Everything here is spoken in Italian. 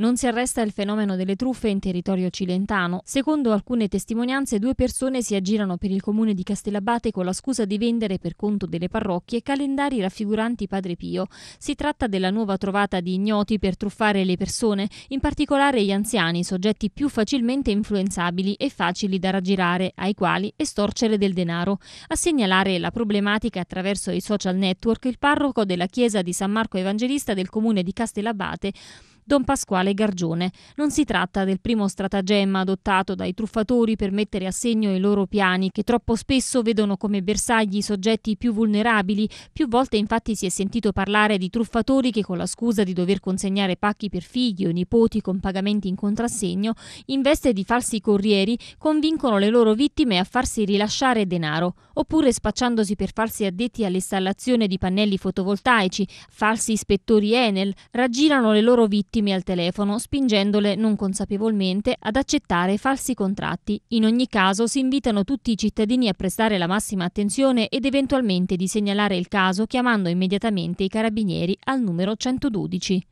Non si arresta il fenomeno delle truffe in territorio cilentano. Secondo alcune testimonianze, due persone si aggirano per il comune di Castellabate con la scusa di vendere per conto delle parrocchie calendari raffiguranti Padre Pio. Si tratta della nuova trovata di ignoti per truffare le persone, in particolare gli anziani, soggetti più facilmente influenzabili e facili da raggirare, ai quali estorcere del denaro. A segnalare la problematica attraverso i social network il parroco della chiesa di San Marco Evangelista del comune di Castellabate, Don Pasquale Gargione. Non si tratta del primo stratagemma adottato dai truffatori per mettere a segno i loro piani, che troppo spesso vedono come bersagli i soggetti più vulnerabili. Più volte infatti si è sentito parlare di truffatori che con la scusa di dover consegnare pacchi per figli o nipoti con pagamenti in contrassegno, in veste di falsi corrieri convincono le loro vittime a farsi rilasciare denaro, oppure spacciandosi per falsi addetti all'installazione di pannelli fotovoltaici, falsi ispettori Enel, raggirano le loro vittime vittime al telefono, spingendole non consapevolmente ad accettare falsi contratti. In ogni caso si invitano tutti i cittadini a prestare la massima attenzione ed eventualmente di segnalare il caso chiamando immediatamente i carabinieri al numero 112.